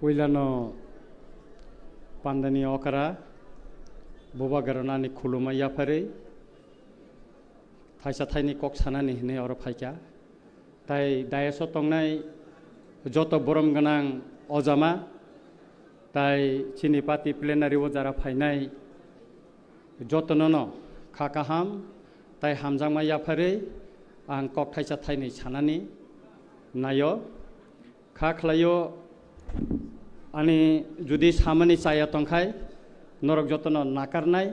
पहिलानो पान्दानि अकारा बबागार नानि खुलुमा याफारै फाइसा थाइनि कक सानानि हिनै अर फाइका ताइ दायस तंनाय जत बरम गोनां अजामा ताइ चिनि पाति प्लेनारि अजारा फाइनाय जतनन खाकाहाम ताइ हामजांमा याफारै आं कक थाइसा थाइनै सानानि नायो खा खालायो आंनि जुदि सामोनि साया तंखाय नरक जतन नागारनाय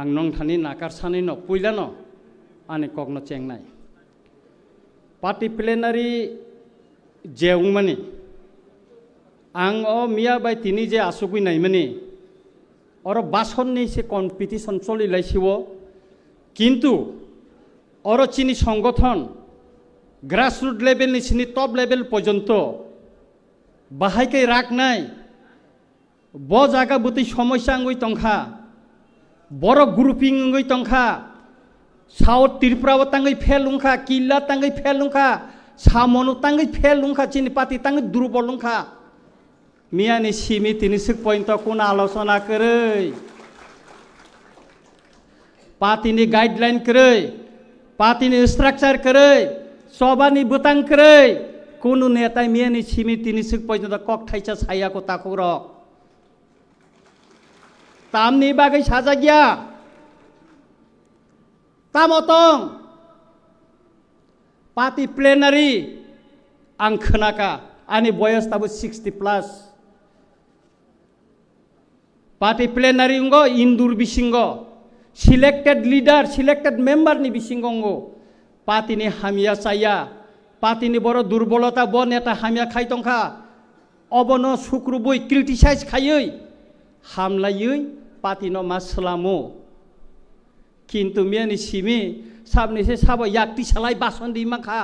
आं नंथानि नागारसानि न पुइलान आंनि कग्न चेंनाय पार्टी प्लेनारि जेवमानि आं अ मिया बाय तिनि जे आसुगुनायमानि अर बासननि से कम्पिटिसन सलिलायसिव किन्तु अर चिनि संगठन ग्रासरुट लेभेलनि सिनि टप लेभेल पर्यन्त बाहायकै राख्नाय ब जागा बतै समस्या अंगै तंखा बर ग्रुपिं अंगै तंखा साउथ त्रिपुराबो तांगै फेल उंखा किल्ला तांगै फेल उंखा सामनो तांगै फेल उंखा चिनि पाति तांगै दुर्बल उंखा मियानि सिमि तिनि सिक पॉइंट कोन आलोचना करै पातिनि गाइडलाइन करै पातिनि स्ट्राक्चर करै सभानि बुतां करै কোন নেতাই মেয়ে নি ছিমি সুক পর্যন্ত কক ঠাইছা কো তাকু রক তামনি বাকি সাজা গিয়া তাম অতং পাতি প্লেনারি আং খোনাকা আনি বয়স তাবো সিক্সটি প্লাস পার্টি প্লেনারি অঙ্গ ইন্দুর বিসিঙ্গ সিলেক্টেড লিডার সিলেক্টেড মেম্বারনি বিসিঙ্গ অঙ্গ পাতিনি হামিয়া চাইয়া পাতিনি বড় দুর্বলতা বন এটা হামিয়া খাই টংখা অবন বই ক্রিটিসাইজ খাইই হামলাই পাতিন মাসলামো কিন্তু মেয়ে সিমি সাবনি সে সাব ইয়াকটি সালাই বাসন দি মাখা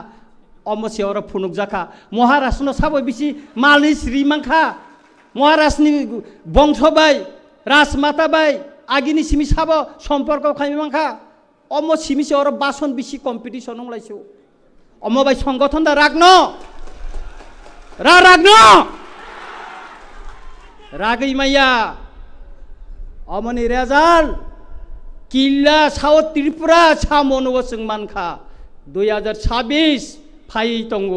অমসে ওরা ফুনুক জাখা মহারাষ্ট্র সাব বিশি মালিশ রিমাংখা মহারাষ্ট্রনি বংশ বাই রাজমাতা বাই আগিনি সিমি সাব সম্পর্ক খাইমাংখা অম সে ওরা বাসন বিশি কম্পিটিশন লাইছো অম্মবাই সংগঠন দা রাগ ন রা রাগ ন রাগই মাইয়া অমনি রেজাল কিল্লা সাউথ ত্রিপুরা সা মনব সিং মানখা দুই হাজার ছাব্বিশ ফাই তঙ্গ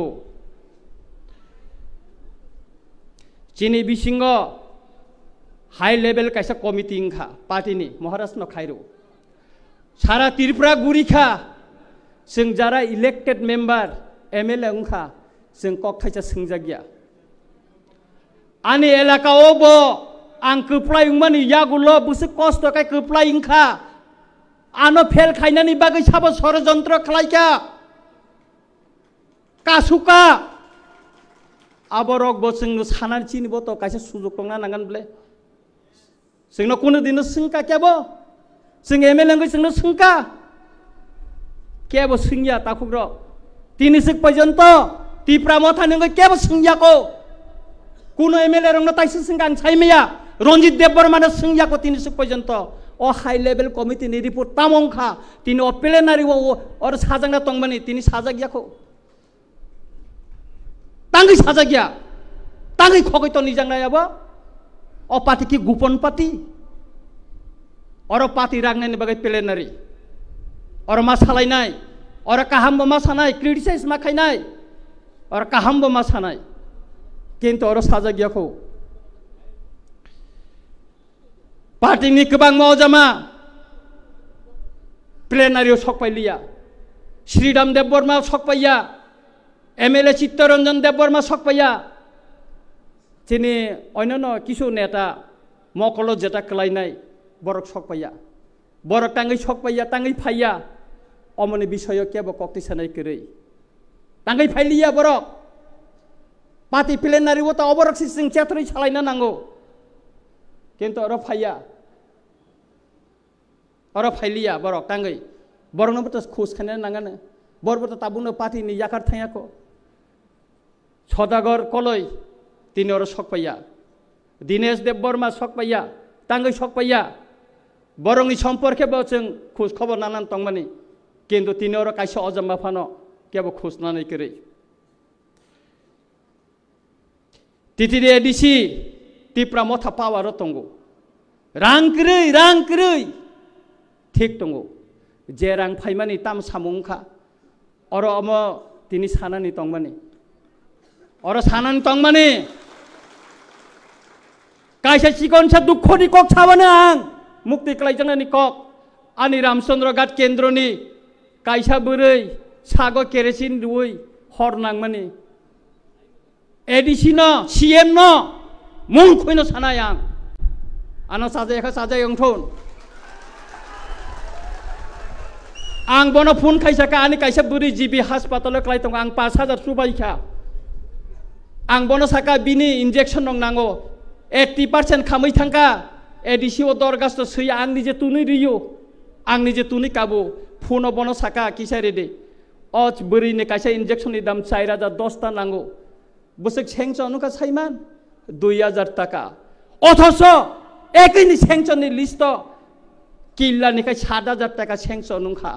চিনি বিসিঙ্গ হাই লেভেল কাইসা কমিটি ইংখা পার্টিনি মহারাষ্ট্র খাইরো সারা ত্রিপুরা গুড়িখা जों जारा elected member M L A अंखा जों कक थाइसा सोंजागिया आंनि एलाकायावबो आं खोफ्लायोमोन यागुल' बोसोर कस्त'खाय खोफ्लायोखा आनो फेल खायनानै बागै साबो सरजन्त्र खालायखा कासुका আবরকবো সঙ্গে সানার চিনব তো কাছে সুযোগ টংনা নাগান বলে সঙ্গে কোনো দিনও সঙ্কা কেব সঙ্গে এম এল এ সঙ্গে সঙ্কা কেব সিংয়া তাকুগ্র তিন ইসিক পর্যন্ত তিপ্রা মথা নেন কেব সিংয়াকো কোন এমএলএ রং তাইসি সিংগান সাইমিয়া রঞ্জিত দেববর্মানে সিংয়াকো তিন ইসিক পর্যন্ত অ হাই লেভেল কমিটিনি রিপোর্ট তামংখা তিনি অ প্লেনারি ওর সাজাংনা তংমানি তিনি সাজাগিয়াকো তাঙ্গি সাজাগিয়া তাঙ্গি খগৈত নিজাংনায়াবো অ পাতি কি গোপন পাতি অর পাতি রাগনাইনি বাগে প্লেনারি अर मोसालायनाय अर काहाम्बो मोसानाय क्रिटिसाइज मा खायनाय अर काहाम्बो मोसानाय किन्तु अर साजा गैयाखौ पार्टीनि गोबां मावजामा प्लेनारियाव सकपायलिया श्रीराम देव बर्मा सकपाया M L A Chittaranjan Debbarma সকপাইয়া তিনি অন্যান্য কিছু নেতা মকলত যেটা কেলাইনাই বরক সকপাইয়া বরক টাঙ্গি সকপাইয়া টাঙ্গি ফাইয়া অমনে বিষয় কেব কক্তি 선을 그리 당가이 팔리야 버럭 পাতি ফেলে নারিব তা অবরক সিস্টেম চেতরি চালাইনো নাঙ্গো কিন্তু অর ফাইয়া অর ফাইলিয়া বরক তাঙ্গই বরনবো তো খোঁজ খাইনো নাঙ্গানো বরবো তো তাবুনো পাতি নি ইয়াকার থাইয়াকো সদাগর কলই তিনি অর শখ পাইয়া দীনেশ দেববর্মা শখ পাইয়া তাঙ্গই শখ পাইয়া বরং সম্পর্কে বচন খোঁজ খবর নানান তংমানি কিন্তু তিনিও কাইসে অজম্বা ফানো কেবো খুঁজনাनै কেরে তিতিরে এডিসি তিপ্রা মথা পাওয়ারও তঙ্গো রাংক্রৈ রাংক্রৈ ঠিক তঙ্গো যে রাং ফাইমানি তাম সামুংখা অর অম তিনি সানানি তংমানি অর সানানি তংমানি কাইসা চিকনসা দুঃখনি কক সাবানে আং মুক্তি ক্লাইজানানি কক আনি রামচন্দ্র ঘাট কেন্দ্রনি कायसा बोरै सागो केरेसिन रुवै हर नांमानि एडिसि न सिएम न मुं खैनो सानाय आं आंनाव साजायाखै साजायंथन आं बन फन खायसाखा आंनि कायसा बोरै जिबि हासपातालाव खालायदों आं पास हाजार सुबायखा आं बन साखा बिनि इन्जेकसन दं नांगौ एट्टि पार्सेन्ट खामै थांखा एडिसिअ दरगास्त' सैया आं निजे तुनि रियो आं निजे तुनि काबु फुनो बनो साका किसा रेडे अच बोरैनो खायसे इन्जेक्सननि दाम चार हाजार दसता नांगौ बोसोर सेंसनखा साइमान दुइ हाजार थाखा अथस एकैनि सेंसननि लिस्ट किल्लानिखाय सात हाजार थाखा सेंसनखा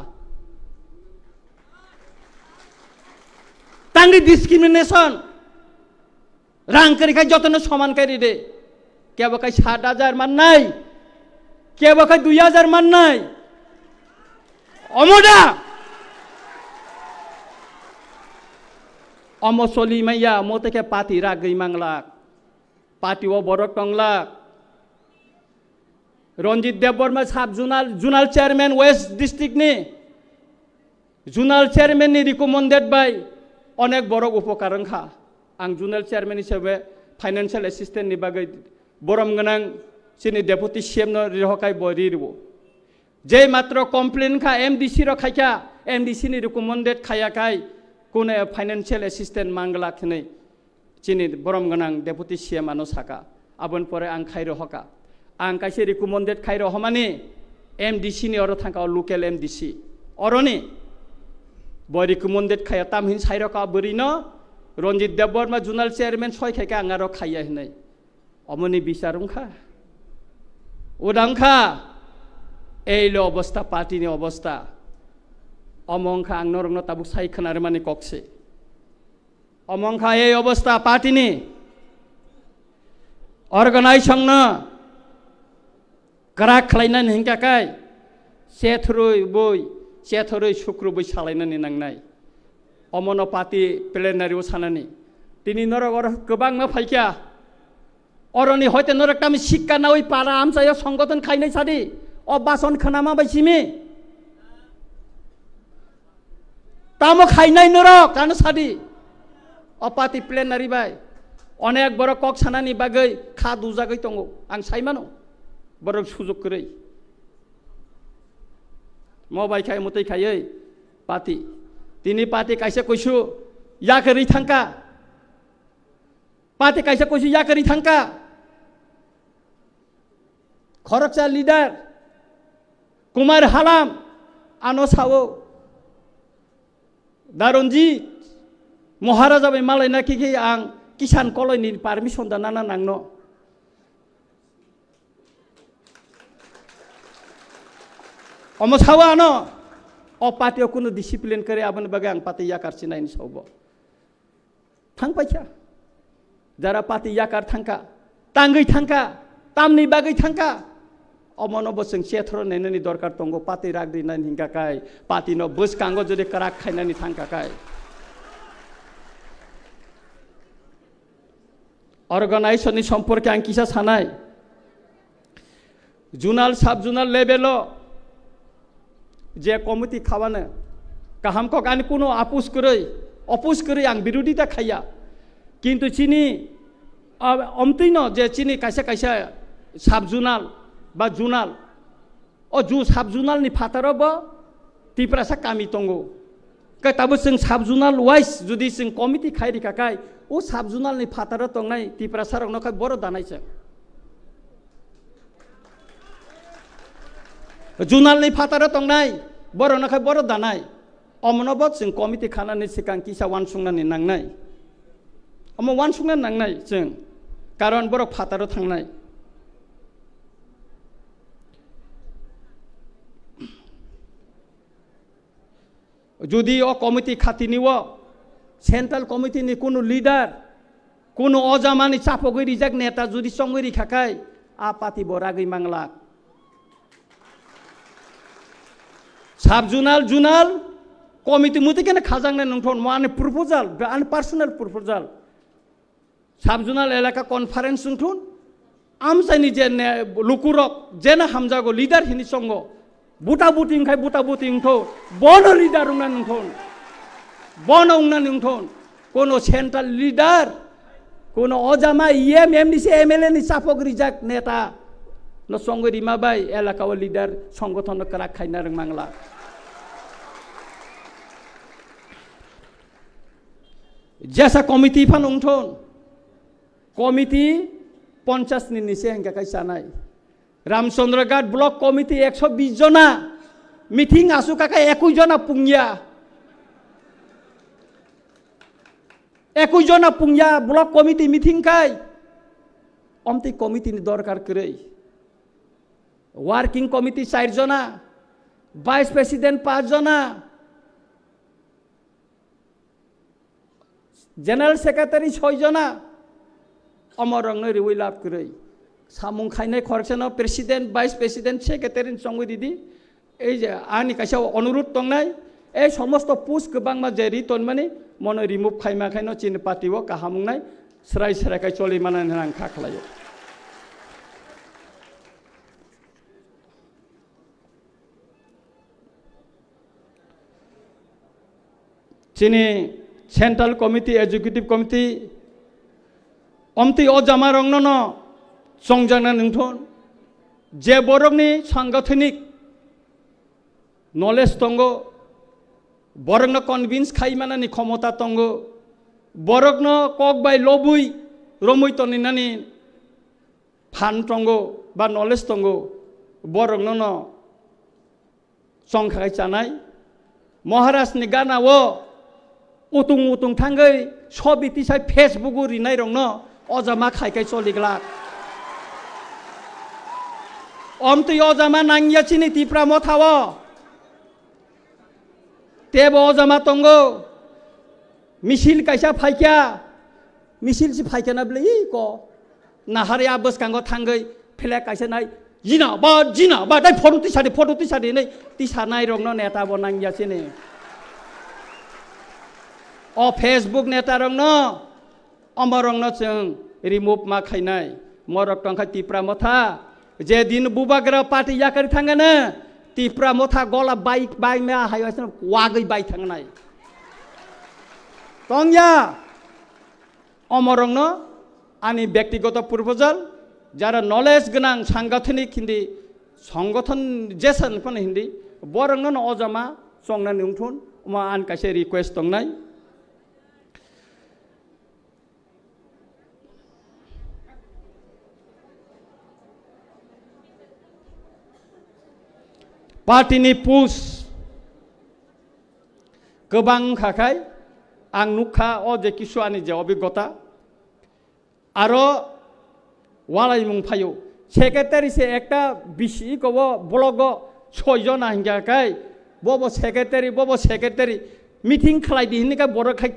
তাঙ্গি ডিসক্রিমিনেশন রাঙ্কারি খাই যতন সমান কারি রে কেবল খাই ষাট হাজার মান নাই কেবল খাই দুই হাজার মান নাই অমোডা অমসলি মাইয়া ম থেকে পাতি রাগই মাংলাক পাতি ও বড় টংলাক Ranjit Debbarma sub zonal zonal chairman west district নি জুনাল চেয়ারম্যান নি রিকমেন্ডেড বাই অনেক বড় উপকার খা আং জুনাল চেয়ারম্যান হিসেবে ফাইন্যান্সিয়াল এসিস্টেন্ট নি বাগৈ বরম গোনাং চিনি ডেপুটি সিএম রিহকাই বরি রিবো যে মাত্র কমপ্লেন খা এমডিসির খাইখা এমডিসিনি রেকমেন্ডেড খাইয়াখাই কোন ফাইনান্সিয়াল এসিস্টেন্ট মাংলা খেনে চিনি বরম গনাং ডেপুটি সিএমানো সাকা আবন পরে আং খাই হকা আং কাইসে রিকমেন্ডেড খাই রহমানি এমডিসিনি অর থাকা লোকেল এমডিসি অরনি বই রিকমেন্ডেড খাইয়া তামহিন সাইরকা ন রঞ্জিত দেববর্মা জুনাল চেয়ারম্যান সয় খাইকা আং খাইয়া হিনাই অমনি বিচারুংখা উদাংখা এইলো অবস্থা পার্টিনি অবস্থা অমংখা আংনরংন তাবু সাইখানার মানে ককসে অমংখা এই অবস্থা পার্টিনি অর্গানাইজসংন গ্রা খালাইনাनै হিংকাকাই सेथरुइ बय सेथरुइ शुक्रु बै सालायनानै नांनाय अमन पार्टी प्लेनारियाव सानानै दिनै नरगर गोबां मा फायखिया अरनि हयते नरकटामि शिक्का नावै पारा आमसायाव संगठन खायनाय सादि अबासन खोना माबायसिमि तामो खायनाय नरक तानो सादि अपाति प्लेन नारिबाय अनेक बर कक सानानि बागै खा दुजागै दङ आं सायमानो बर सुजुग करै मबाइ खाय मथै खायै पाति तिनि पाति कायसे কৈसु या करै थांका पाति कायसे কৈसु या करै थांका खरकसा लिडार कुमार हालाम आनो सावो दा रन्जित महाराजाबाय मालायना कि आं किसान कलनि पारमिसन दाना ना नांनो अमो सावो आनो अ पार्टियाव कुनु डिसिप्लिन करे आबोन बागे आं पार्टी याकार सिनायनि सावबो थांबायखा যারা পাতি ইয়াকার থাঙ্কা তাঙ্গৈ থাঙ্কা তামনি বাগৈ থাঙ্কা अमनबो जों सेथ्र नेनायनि दरकार दङ पार्टि राग्रिनानै हिंगाखाय पार्टिनो बोसकांगो जुदि काराक खायनानै थांखाखाय अर्गानाइजेसननि सम्पर्के आं किसा सानाय जुनाल साब जुनाल लेभेलाव যে কমিটি খাওয়ানো কাহামকক আনি কোনো আপোষ করেই অপোজ করে আং বিরোধিতা খাইয়া কিন্তু চিনি অমতি ন যে চিনি কাইসা কাইসা সাব জুনাল বা জুনাল अ जु साब जुनालनि फाथारावबो तिप्रासा कामि दंगौ दाबो जों साब जुनाल वाइस जुदि जों कमिटि खायरिखाखाय अ साब जुनालनि फाथाराव दंनाय तिप्रासारावनोखाय बर' दानायसो जुनालनि फाथाराव दंनाय बर'नोखाय बर' दानाय अमनबो जों कमिटि खानानै सिगां किसा वानसुंनानै नांनाय अमा वानसुंनानै नांनाय जों कारन बर' फाथाराव थांनाय যদি অ কমিটি খাতি নিও সেন্ট্রাল কমিটি নি কোনো লিডার কোনো অজামানি চাপগিরি যাক নেতা যদি সঙ্গরি খাকায় আ পাতি রাগি মাংলাক সাব জুনাল জুনাল কমিটি মতে কেন খাজাং নাই নংথন মানে প্রপোজাল আন পার্সোনাল প্রপোজাল সাব জুনাল এলাকা কনফারেন্স নংথন আমজানি যে লুকুরক যে না হামজাগো লিডার হিনি সঙ্গ buta buting khai buta buting tho bono leader ungna nung thon bono ungna nung thon kono central leader kono ojama em emni se mla ni sapok rijak neta no songo rima bai elaka o leader সংগঠন করা খাইনা রং মাংলা जैसा committee फान उठन committee पंचाशनि निसे हेंगा खाय सानाय Ramchandraghat block committee একশো বিশ জনা মিটিং আসু কাকা একুশ জনা পুঙ্গিয়া একুশ জনা পুঙ্গিয়া ব্লক কমিটি মিটিং খাই অমতি কমিটি দরকার করে ওয়ার্কিং কমিটি চারজনা ভাইস প্রেসিডেন্ট পাঁচজনা জেনারেল সেক্রেটারি ছয়জনা অমরঙ্গের ওই লাভ করে সামুং 카이네 코렉션어 프레시덴트 바이스 প্রেসিডেন্ট সেক্রেটারি সঙ্গে দিদি এই যে আনি কাছে অনুরোধ নাই এই সমস্ত পোস্ট গোबां मा जेरि तनमानि मन रिमुभ खाइमा खाइनो चिन पार्टीबो নাই स्राय स्रायखाय চলি মানে খা खाख्लायो চিনি সেন্ট্রাল কমিটি এক্সিকিউটিভ কমিটি অমতি অজামা রংন 정장난 능톤 বরফনি সাংগঠনিক নলেজ তঙ্গ বরগ্ন কনভিন্স খাই মানে নি ক্ষমতা তঙ্গ বরগ্ন কক বাই লবুই রমুই তনিনানি ফান তঙ্গ বা নলেজ তঙ্গ বরগ্ন ন সংখ্যাই চানাই মহারাজনি ও উতুং উতুং থাঙ্গৈ সব ইতিসাই ফেসবুক রিনাই রংন অজামা খাইকাই চলিগলা om tu yo jama nangya chini ti pramo thawa te bo jama tongo misil kaisa phaikya misil si phaikya na ble ko nahar ya bus kango thangai phela kaisa nai jina ba jina ba dai photo ti sari photo ti sari nei ti sanai rong no neta bo nangya chini अ Facebook नेता रंग न अमर रंग न जों remove मा खाइनाय मरक टंखा तिप्रा मथा যেদিন বুবাগ্রা পাটি ইয়াকারি থাঙ্গে না তিপরা মথা গলা বাইক বাই মেয়া হাই ওয়াগই বাই নাই তংয়া অমরংন আনি ব্যক্তিগত পূর্বজল যারা নলেজ গনাং সাংগঠনিক হিন্দি সংগঠন জেসন কোন হিন্দি বরংন অজমা চংনা নিউথুন মা আন কাছে রিকোয়েস্ট নাই पार्टी पुस गोबांखाखाय आं नुखा अजे आनी जे अभिज्ञता और वाला मुंफायो सेक्रेटारि से एक बिसि कब ब्लग सयजन आंगियाखाय बब सेक्रेटारि बब सेक्रेटारि मिटिं खालायदि हिननिखाय बर' खाय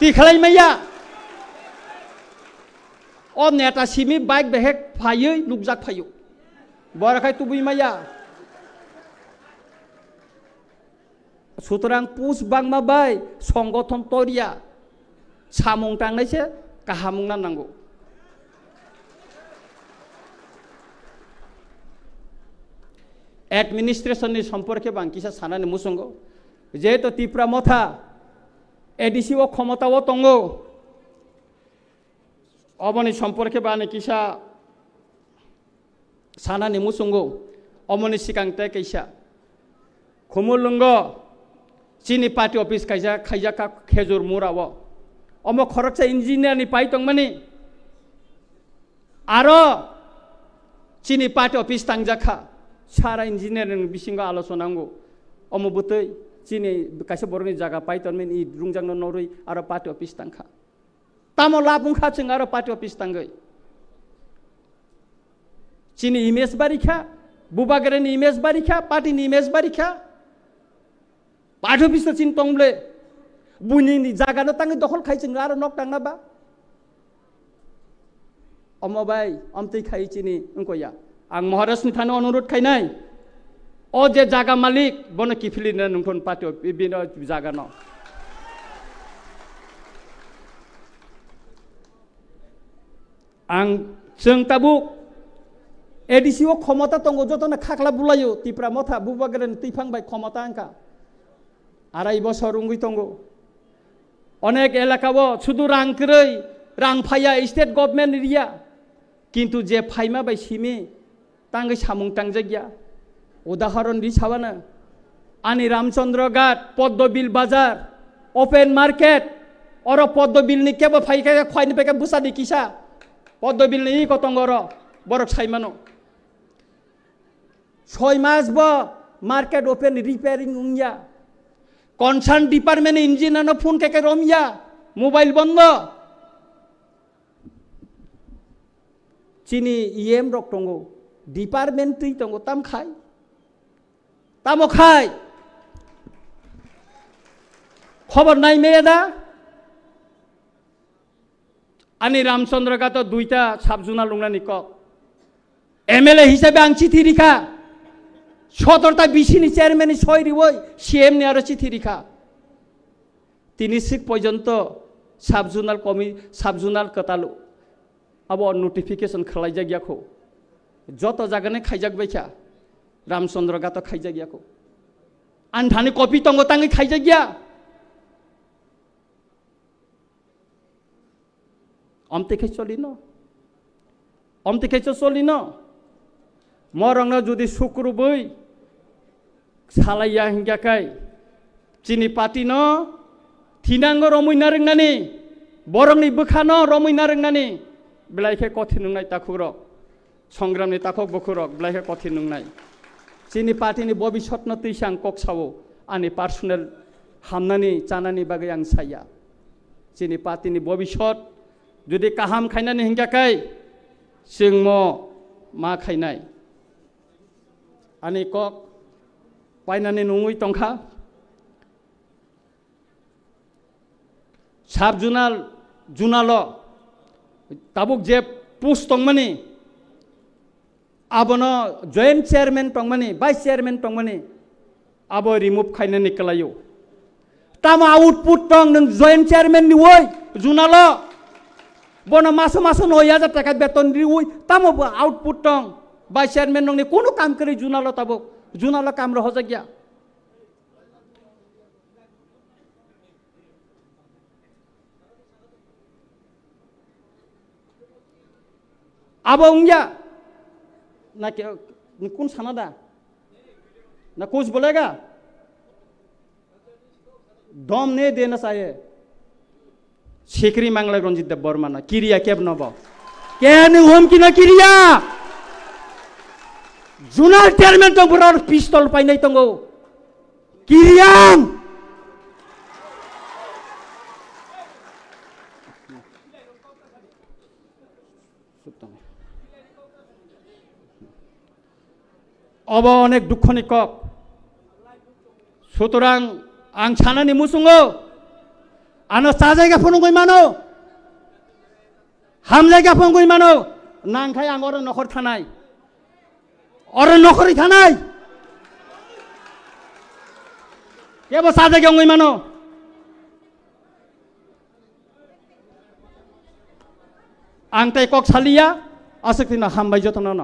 तिख्लायमाया और नेता सिमी बैक बेहे फाय लुकजाक फायो বরখাই তুবুই মাইয়া সুতরাং পুষ বাংমা বাই সংগঠন তরিয়া সামুং টাংনাইছে কাহামুং নানাঙ্গো एडमिनिस्ट्रेशन सम्पर्के बांकिसा सानानै मुसंग जेहेतु तिप्रा मथा एडिसी क्षमताओ दङ अबनि सम्पर्के बाने किसा 사나니 무송고 어머니 시간 때 계시아 고물릉거 চিনি পার্টি অফিস খাইজা খাইজা কা খেজুর মুরাব অম খরকসা ইঞ্জিনিয়ার নি পাই তংমানি আর চিনি পার্টি অফিস তাংজাখা সারা ইঞ্জিনিয়ার বিসিঙ্গ আলোচনাঙ্গু অম বুতৈ চিনি কাছে বড়নি জায়গা পাই তনমিন ই রুংজাং নরই আর পার্টি অফিস তাংখা তামো লাভ মুখা চিং আর পার্টি অফিস তাঙ্গই tinha imenso baricá, बुबागरेन इमेज बारिख्या पार्टिन इमेज बारिख्या पाठो बिस्तो चिन तंले बुनिनि जागा न तांगे दखल खाइचिन आरो नक तांना बा अमबाय अमतै खाइचिनि उनकोया आं महाराष्ट्रनि थानो अनुरोध खाइनाय अ जे जागा मालिक बन किफिलिन नोंथन पाटियाव बिन जागा न आं जों ताबुक ক্ষমতা एडिसिओ क्षमता दङ जतना खाख्ला बुलायो तिप्रा मथा তিফাং ভাই ক্ষমতা আঙ্কা আড়াই বছর উঙ্গুই তঙ্গ অনেক এলাকাও শুধু রাংকরই রাং ফাইয়া স্টেট গভর্নমেন্ট রিয়া কিন্তু যে ফাইমা বাই সিমে তাঙ্গে সামুং গিয়া উদাহরণ দি সাবানা আনি রামচন্দ্র ঘাট পদ্মবিল বাজার ওপেন মার্কেট অর পদ্মবিল নি কেব ফাইকে খাইনি পেকে বুসা দি কিসা পদ্মবিল নি কতঙ্গর বরক সাইমানো ছয় মাস ব মার্কেট ওপেন রিপেয়ারিং উংয়া কনসার্ন ডিপার্টমেন্ট ইঞ্জিনিয়ার ফোন কেকে রমিয়া মোবাইল বন্ধ চিনি ইএম e রক টঙ্গ ডিপার্টমেন্ট তুই টঙ্গ তাম খাই তামো খাই খবর নাই মেয়েদা আনি রামচন্দ্র গাত দুইটা সাবজুনা লুংনানি নিক এম এল এ হিসাবে আং চিঠি সতর্তা বিশিনী চেয়ারম্যান ছয় সৈরিব সিএম নেওয়ার চিঠি থিরিখা তিনি সিক পর্যন্ত সাব জোনাল কমি সাব জোনাল কতালু আব নোটিফিকেশন খালাইজাগিয়াকো যত জাগানে খাইজাকবাইখা রামচন্দ্র গাত খাই খাইজাগিয়াকো আন্ধানি কপি টঙ্গ টাঙ্গি খাই খাইজাগিয়া অমতে খাই চলি ন অমতে খাইছ চলি ন মরং যদি শুক্র বই सालाया हिंगाखाय जोंनि पार्टि न थिनांगौ रमैना रोंनानै बरंनि बोखान रमैना रोंनानै बेलायखे कथिन नुनाय ताखुर संग्रामनि ताखक बखुरक बेलायखे कथिन नुनाय जोंनि पार्टिनि भबिसतन तैसां कक सावो आंनि पार्सनेल हामनानै जानानै बागै आं साया जोंनि पार्टिनि भबिसत जुदि काहाम खायनानै हिंगाखाय जों म मा खायनाय आंनि कक बायनानै नङै टंखा साब जुनाल जुनाल' ताबुक जे पुस टंमानि आबनो जयन्ट चेयरमेन टंमानि भाइस चेयरमेन टंमानि आबो रिमुभ खायनानै कलायो ताम आउटपुट टं नों जयन्ट चेयरमेन नि वय जुनाल' বন মাসে মাসে নয় হাজার টাকা বেতন দিয়ে ওই তামো আউটপুট টং বা চেয়ারম্যান নং কোনো কাম করে জুনালো তাবো जून वाला काम रह क्या अब उंगया ना क्या कौन साना था ना कुछ बोलेगा दम नहीं देना चाहिए सिकरी मांगला रंजित देव बर्मा ना किरिया क्या नब क्या नहीं होम कि ना किरिया जुनार टेयरमेन दं बुरार पिस्तल पायनाय दङ किरियां अब अनेक दुखनि कक सुतरां आं सानानै मुसुङो आनो सा जायगा फोनांगौ मानो हाम जायगा फोनांगौ मानो नांखाय आं अरो न'खर थानाय অৰণ্য কৰি থা নাই কে বছা যে গংগী মানুহ আংটাই কক চালিয়া আছে কিনা সাম্বাৰ্য ন